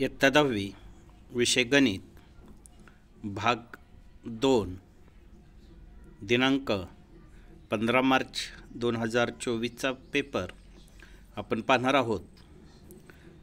इयत्ता दहावी विषय गणित भाग दोन दिनांक पंधरा मार्च दोन हजार चोवीसचा पेपर आपण पाहणार आहोत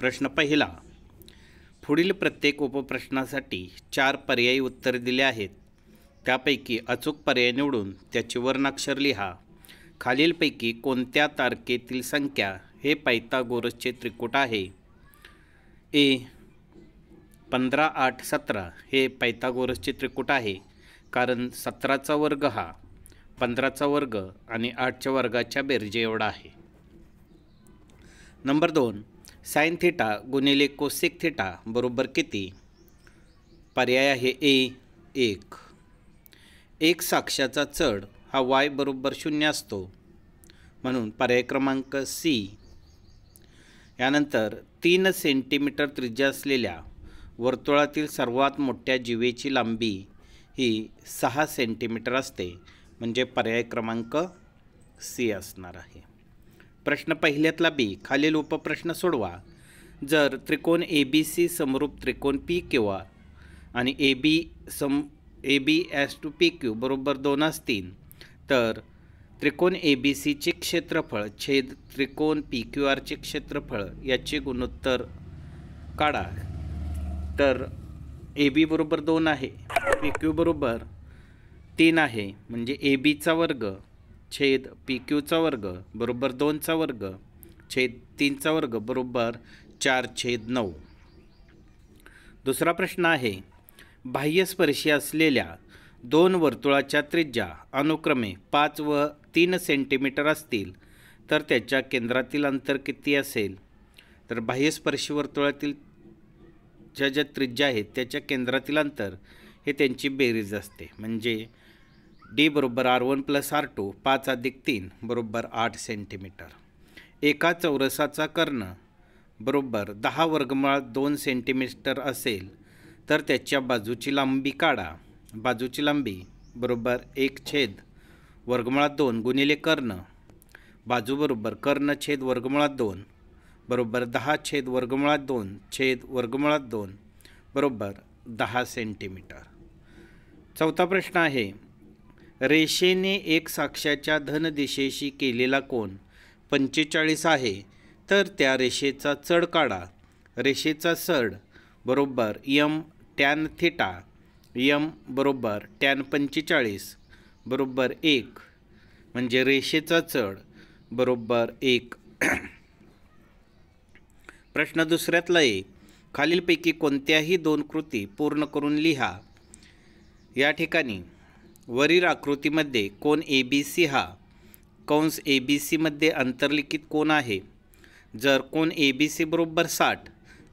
प्रश्न पहिला पुढील प्रत्येक उपप्रश्नासाठी चार पर्यायी उत्तर दिले आहेत त्यापैकी अचूक पर्याय निवडून त्याची वर्णाक्षर लिहा खालीलपैकी कोणत्या तारखेतील संख्या हे पायथागोरसचे त्रिकूट आहे ए पंधरा आठ सतरा हे पायथागोरसचे त्रिकूट आहे कारण सतराचा वर्ग हा पंधराचा वर्ग आणि आठच्या वर्गाच्या बेरजे एवढा आहे नंबर दोन साईन थिटा गुणिले कोसिक थिटा बरोबर किती पर्याय आहे ए एक एक साक्षाचा चढ हा वाय बरोबर शून्य असतो म्हणून पर्याय क्रमांक सी यानंतर तीन सेंटीमीटर त्रिज्या असलेल्या वर्तुळातील सर्वात मोठ्या जीवेची लांबी ही सहा सेंटीमीटर असते म्हणजे पर्याय क्रमांक सी असणार आहे प्रश्न पहिल्यातला बी खालील उपप्रश्न सोडवा जर त्रिकोण ए बी सी समरूप त्रिकोण पी किंवा आणि ए बी सम A B is to P Q बरोबर दोन असतील तर त्रिकोण ए बी सीचे क्षेत्रफळ छेद त्रिकोण पी क्यू आरचे क्षेत्रफळ याचे गुणोत्तर काढा तर ए बी बरोबर दोन आहे पी क्यू बरोबर तीन आहे म्हणजे ए बीचा वर्ग छेद पी क्यूचा वर्ग बरोबर दोनचा वर्ग छेद तीनचा वर्ग बरोबर चार छेद नऊ दुसरा प्रश्न आहे बाह्यस्पर्शी असलेल्या दोन वर्तुळाच्या त्रिज्या अनुक्रमे पाच व तीन सेंटीमीटर असतील तर त्याच्या केंद्रातील अंतर किती असेल तर बाह्यस्पर्शी वर्तुळातील ज्या ज्या त्रिज्या आहेत त्याच्या केंद्रातील अंतर हे त्यांची बेरीज असते म्हणजे डी बरोबर R one plus R two पाच अधिक तीन बरोबर आठ सेंटीमीटर एका चौरसाचा कर्ण बरोबर दहा वर्गमाळ दोन सेंटीमीटर असेल तर त्याच्या बाजूची लांबी काढा बाजूची लांबी बरोबर एक छेद वर्गमुळात दोन गुणिले कर्ण बाजूबरोबर कर्ण छेद वर्गमुळात दोन बरोबर दहा छेद वर्गमुळात दोन छेद वर्गमुळात दोन बरोबर दहा सेंटीमीटर चौथा प्रश्न आहे रेषेने एक साक्षाच्या धनदिशेशी केलेला कोण पंचेचाळीस आहे तर त्या रेषेचा चढ काढा रेषेचा सड बरोबर यम टॅन थिटा यम बरोबर टॅन पंचेचाळीस बरोबर एक म्हणजे रेषेचा चढ बरोबर एक प्रश्न दुसऱ्यातला आहे खालीलपैकी कोणत्याही दोन कृती पूर्ण करून लिहा या ठिकाणी वरील आकृतीमध्ये कोण ए बी सी हा कंस ए बी सीमध्ये अंतर्लिखित कोण आहे जर कोण ए बी सी बरोबर साठ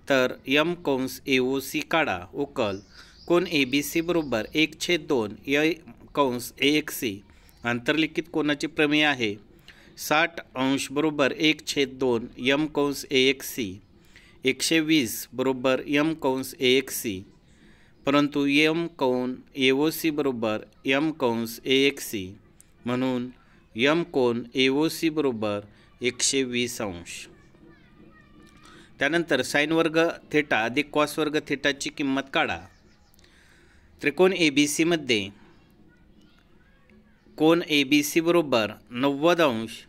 तर यम कंस ए ओ सी काढा उकल कोण ए बी सी बरोबर एक छेद दोन य कंस ए एक सी अंतर्लिखित कोणाचे प्रमेय आहे साठ अंश बरोबर एक छेद दोन यम कंस ए एक सी एकशे वीस बरोबर यम कौंस ए एक सी परंतु यम कौन ए ओ सी बरोबर यम कौंस ए एक सी म्हणून यम कोन ए ओ सी बरोबर एकशे वीस अंश त्यानंतर साईन वर्ग थेटा अधिक कॉस वर्ग थेटाची किंमत काढा त्रिकोण ए बी सीमध्ये कोन ए बी सी बरोबर नव्वद अंश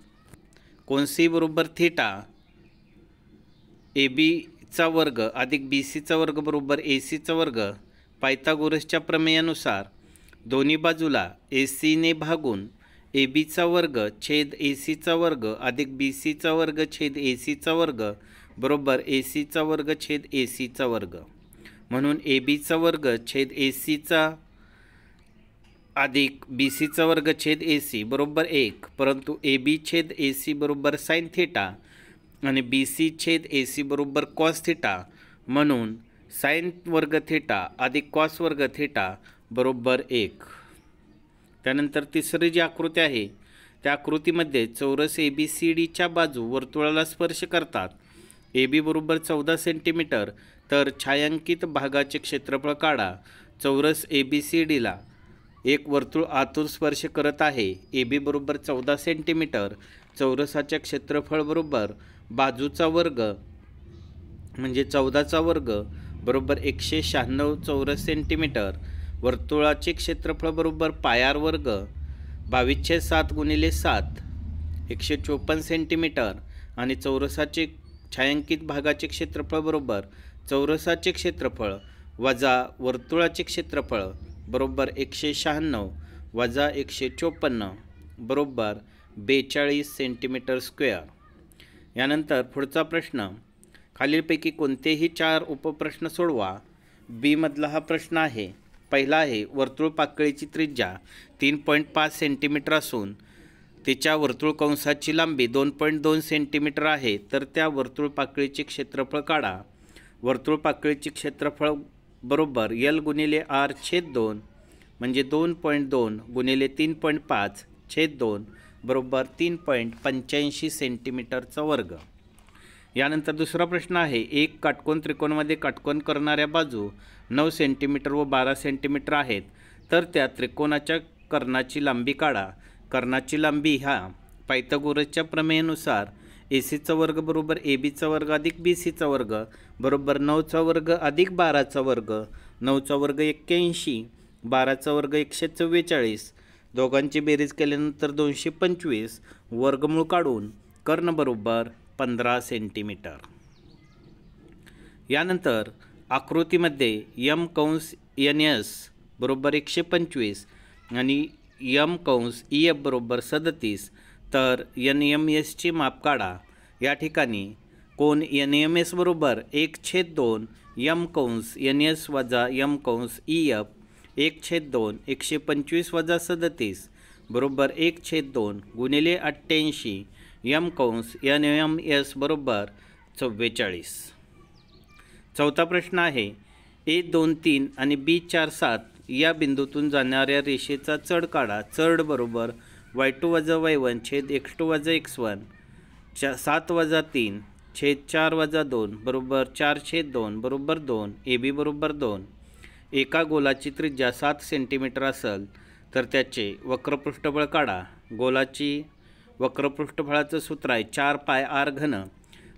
कोन सी बरोबर थेटा ए बीचा वर्ग अधिक बी सीचा वर्ग बरोबर ए सीचा वर्ग पायथागोरसच्या प्रमेयानुसार दोन्ही बाजूला ए सीने भागून ए बीचा वर्ग छेद ए सीचा वर्ग अधिक बी सीचा वर्ग छेद ए सीचा वर्ग बरोबर ए सीचा वर्ग छेद ए सीचा वर्ग म्हणून ए बीचा वर्ग छेद ए सीचा अधिक बी सीचा वर्ग छेद ए सी बरोबर एक परंतु ए बी छेद ए सी बरोबर साईन थेटा आणि बी सी छेद ए सी बरोबर कॉस थिटा म्हणून साईन वर्ग थिटा अधिक कॉस वर्ग थिटा बरोबर एक त्यानंतर तिसरी जी आकृती आहे त्या आकृतीमध्ये चौरस ए बी सी डीच्या बाजू वर्तुळाला स्पर्श करतात ए बी बरोबर चौदा सेंटीमीटर तर छायांकित भागाचे क्षेत्रफळ काढा चौरस ए बी सी डीला एक वर्तुळ आतून स्पर्श करत आहे ए बी बरोबर चौदा सेंटीमीटर चौरसाच्या क्षेत्रफळ बरोबर बाजूचा वर्ग म्हणजे चौदाचा वर्ग बरोबर एकशे शहाण्णव चौरस सेंटीमीटर वर्तुळाचे क्षेत्रफळ बरोबर पायार वर्ग बावीसशे सात गुणिले सात एकशे चोपन्न सेंटीमीटर आणि चौरसाचे छायांकित भागाचे क्षेत्रफळ बरोबर चौरसाचे क्षेत्रफळ वजा वर्तुळाचे क्षेत्रफळ बरोबर एकशे शहाण्णव वजा एकशे चोपन्न बरोबर बेचाळीस सेंटीमीटर स्क्वेअर यानंतर पुढचा प्रश्न खालीलपैकी कोणतेही चार उपप्रश्न सोडवा बीमधला हा प्रश्न आहे पहिला आहे वर्तुळ पाकळीची त्रिज्या तीन पॉईंट पाच सेंटीमीटर असून तिच्या वर्तुळ कंसाची लांबी दोन पॉईंट दोन सेंटीमीटर आहे तर त्या वर्तुळ पाकळीचे क्षेत्रफळ काढा वर्तुळ पाकळीचे क्षेत्रफळ बरोबर यल गुणिले आर छेद दोन म्हणजे दोन पॉईंट दोन गुणिले तीन पॉईंट पाच छेद दोन बरोबर तीन पॉईंट पंच्याऐंशी सेंटीमीटरचा वर्ग यानंतर दुसरा प्रश्न आहे एक काटकोन त्रिकोणमध्ये काटकोन करणाऱ्या बाजू नऊ सेंटीमीटर व बारा सेंटीमीटर आहेत तर त्या त्रिकोणाच्या कर्णाची लांबी काढा कर्णाची लांबी ह्या पायथागोरसच्या प्रमेयानुसार ए सीचा वर्ग बरोबर ए बीचा वर्ग अधिक बी सीचा वर्ग बरोबर नऊचा वर्ग अधिक बाराचा वर्ग नऊचा वर्ग एक्क्याऐंशी बाराचा वर्ग एकशे चव्वेचाळीस दोघांची बेरीज केल्यानंतर दोनशे पंचवीस वर्गमूळ काढून कर्णबरोबर पंधरा सेंटीमीटर यानंतर आकृतीमध्ये यम कंस एन एस बरोबर एकशे पंचवीस आणि यम कंस ई एफ बरोबर सदतीस तर एन एम एसची माप काढा या ठिकाणी कोण एन एम एस बरोबर एक छेद दोन यम कंस एन एस वजा यम कंस ई एफ एक छेद दोन एकशे पंचवीस वजा सदतीस बरोबर एक छेद दोन गुणिले अठ्ठ्याऐंशी यम कंस एन एम एस बरोबर चव्वेचाळीस चौथा प्रश्न आहे ए दोन तीन आणि बी चार सात या बिंदूतून जाणाऱ्या रेषेचा चढ काढा चढ बरोबर वाय टू वजा वाय वन छेद एक्स टू वजा एक्स वन चा सात वजा तीन छेद चार वजा दोन बरोबर चार छेद दोन बरोबर दोन ए बी बरोबर दोन एका गोलाची त्रिज्या सात सेंटीमीटर असेल तर त्याचे वक्रपृष्ठबळ काढा गोलाची वक्रपृष्ठबळाचं सूत्र आहे चार पाय आर घन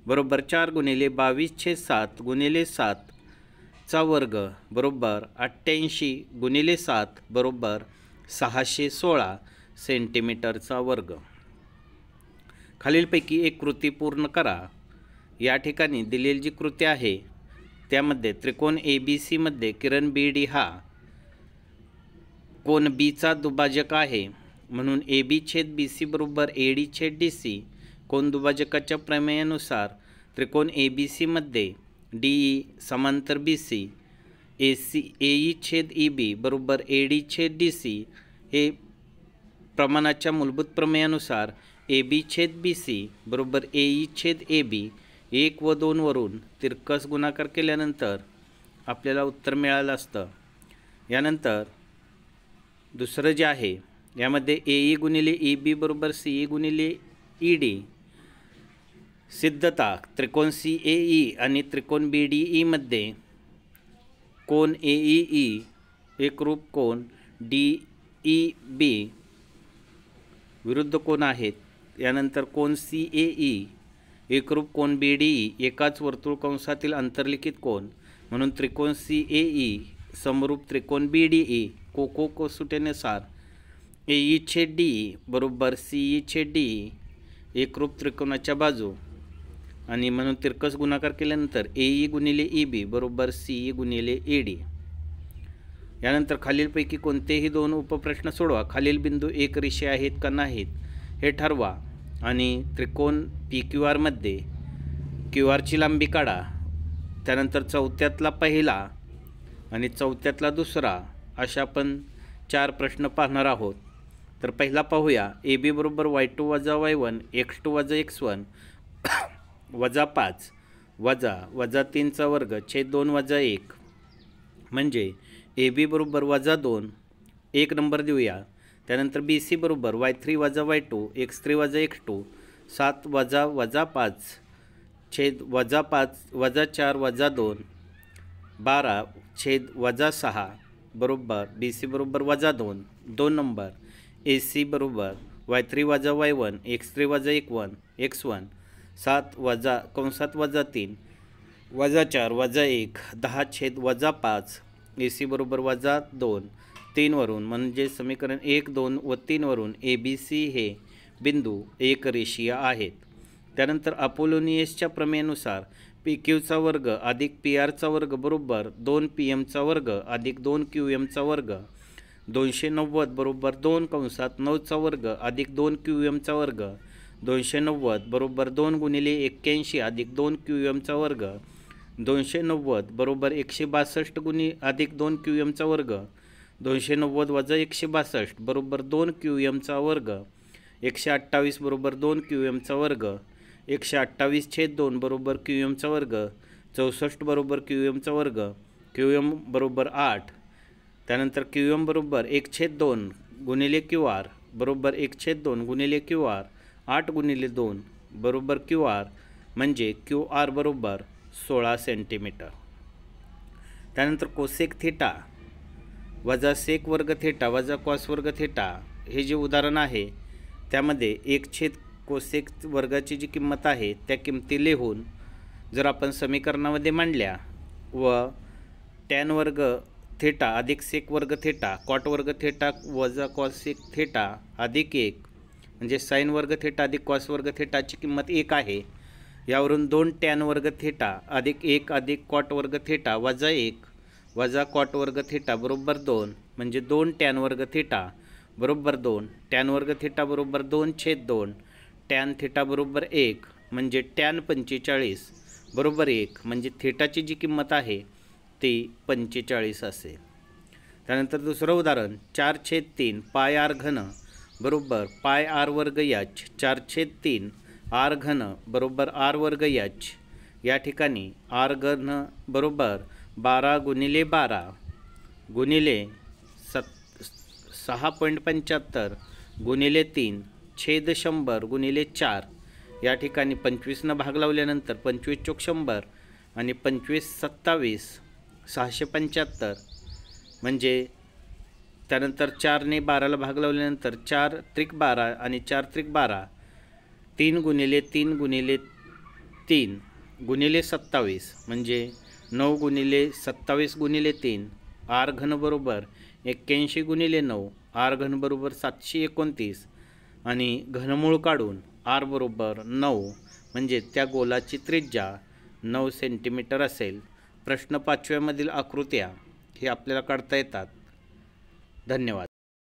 बरोबर चार गुणिले बावीस छे सात गुणिले सातचा वर्ग बरोबर अठ्ठ्याऐंशी गुणिले सात बरोबर सहाशे सोळा सेंटीमीटरचा वर्ग खालीलपैकी एक कृती पूर्ण करा या ठिकाणी दिलेली जी कृती आहे त्यामध्ये त्रिकोण ए बी सीमध्ये किरण बी डी हा कोण बीचा दुभाजक आहे म्हणून ए बी छेद बी सी बरोबर ए डी छेद डी सी कोण दुभाजकाच्या प्रमेयानुसार त्रिकोण ए बी सीमध्ये डी ई e समांतर B C A C A E छेद ई e, बी बरोबर ए डी छेद डी सी हे प्रमाणाच्या मूलभूत प्रमेयानुसार ए बी छेद बी सी बरोबर ए ई e छेद ए बी एक व दोनवरून तिरकस गुणाकार केल्यानंतर आपल्याला उत्तर मिळालं असतं यानंतर दुसरं जे आहे यामध्ये ए ई गुणिले ई बी बरोबर सी ई गुणिले ई डी सिद्धता त्रिकोण सी ए ई आणि त्रिकोण बी डी ईमध्ये कोण ए ई ई एकरूप कोण डी ई बी विरुद्ध कोण आहेत यानंतर कोण सी ए ई एकरूप कोन बी डी एकाच वर्तुळ कंसातील आंतरलिखित कोन म्हणून त्रिकोण सी ए ई समरूप त्रिकोण बी डी ई कोको को ए ई छेद डी बरोबर सी ई छेद डी एकरूप त्रिकोणाच्या बाजू आणि म्हणून तिरकस गुणाकार केल्यानंतर ए ई गुणिले ई बी बरोबर सी ई गुणिले ए डी यानंतर खालीलपैकी कोणतेही दोन उपप्रश्न सोडवा खालील बिंदू एक रेषे आहेत का नाहीत हे ठरवा आणि त्रिकोण पी क्यू आरमध्ये क्यू आरची लांबी काढा त्यानंतर चौथ्यातला पहिला आणि चौथ्यातला दुसरा अशा आपण चार प्रश्न पाहणार आहोत तर पहिला पाहूया ए बी बरोबर वाय टू वजा वाय वन एक्स टू वजा एक्स वन वजा पाच वजा वजा तीनचा वर्ग छे दोन वजा एक म्हणजे ए बी बरोबर वजा दोन एक नंबर देऊया त्यानंतर बी सी बरोबर वाय थ्री वजा वाय टू एक्स थ्री वजा एक्स टू सात वजा वजा पाच छेद वजा पाच वजा चार वजा दोन बारा छेद वजा सहा बरोबर बी सी बरोबर वजा दोन दोन नंबर ए सी बरोबर वाय थ्री वजा वाय वन एक्स थ्री वजा एक वन एक्स वन सात वजा कंसात वजा तीन वजा चार वजा एक दहा छेद वजा पाच ए सी बरोबर वजा दोन तीनवरून म्हणजे समीकरण एक दोन व तीनवरून ए बी सी हे बिंदू एक रेषीय आहेत त्यानंतर अपोलोनियसच्या प्रमेयनुसार पी क्यूचा वर्ग अधिक पी आरचा वर्ग बरोबर दोन पी एमचा वर्ग अधिक दोन क्यू एमचा वर्ग दोनशे नव्वद बरोबर दोन कंसात नऊचा वर्ग अधिक दोन क्यू एमचा वर्ग दोनशे नव्वद बरोबर दोन गुणिले एक्क्याऐंशी अधिक दोन क्यू एमचा वर्ग दोनशे नव्वद बरोबर एकशे बासष्ट गुणी अधिक दोन क्यू एमचा वर्ग दोनशे नव्वद वजा एकशे बासष्ट बरोबर दोन क्यू एमचा वर्ग एकशे अठ्ठावीस बरोबर दोन क्यू एमचा वर्ग एकशे अठ्ठावीस छेद दोन बरोबर क्यू एमचा वर्ग चौसष्ट बरोबर क्यू एमचा वर्ग क्यू एम बरोबर आठ त्यानंतर क्यू एम बरोबर एक छेद दोन गुणिले क्यू आर बरोबर एक छेद दोन गुणिले क्यू आर आठ गुणिले दोन बरोबर क्यू आर म्हणजे क्यू आर बरोबर सोळा सेंटीमीटर त्यानंतर कोसेक थिटा वजा सेक वर्ग थेटा वजा कॉस वर्ग थेटा हे जे उदाहरण आहे त्यामध्ये एक छेद कोसेक वर्गाची जी किंमत आहे त्या किमती लिहून जर आपण समीकरणामध्ये मांडल्या व टॅन वर्ग थेटा अधिक सेक वर्ग थेटा कॉट वर्ग थेटा वजा कॉसेक थेटा अधिक एक म्हणजे साईन वर्ग थेटा अधिक कॉस वर्ग थेटाची किंमत एक आहे यावरून दोन टॅन वर्ग थेटा अधिक एक अधिक कॉट वर्ग थेटा वजा एक वजा कॉट वर्ग थिटा बरोबर दोन म्हणजे दोन टॅन वर्ग थिटा बरोबर दोन टॅन वर्ग थीटा बरोबर दोन छेद दोन टॅन थिटा बरोबर एक म्हणजे टॅन पंचेचाळीस बरोबर एक म्हणजे थिटाची जी किंमत आहे ती पंचेचाळीस असेल त्यानंतर दुसरं उदाहरण चार छेद तीन पाय आर घन बरोबर पाय आर वर्ग याच चार छेद तीन आर घन बरोबर आर वर्ग याच या ठिकाणी आर घन बरोबर बारा गुणिले बारा गुणिले सत सहा पॉईंट पंच्याहत्तर गुणिले तीन छेद शंभर गुणिले चार या ठिकाणी पंचवीसनं भाग लावल्यानंतर पंचवीस चोक शंभर आणि पंचवीस सत्तावीस सहाशे पंच्याहत्तर म्हणजे त्यानंतर चारने बाराला भाग लावल्यानंतर चार त्रिक बारा आणि चार त्रिक बारा तीन गुणिले तीन गुणिले तीन गुणिले सत्तावीस म्हणजे नऊ गुणिले सत्तावीस गुणिले तीन आर घनबरोबर एक्क्याऐंशी गुणिले नऊ आर घनबरोबर सातशे एकोणतीस आणि घनमूळ काढून आर बरोबर नऊ म्हणजे त्या गोलाची त्रिज्या नऊ सेंटीमीटर असेल प्रश्न पाचव्यामधील आकृत्या हे आपल्याला काढता येतात धन्यवाद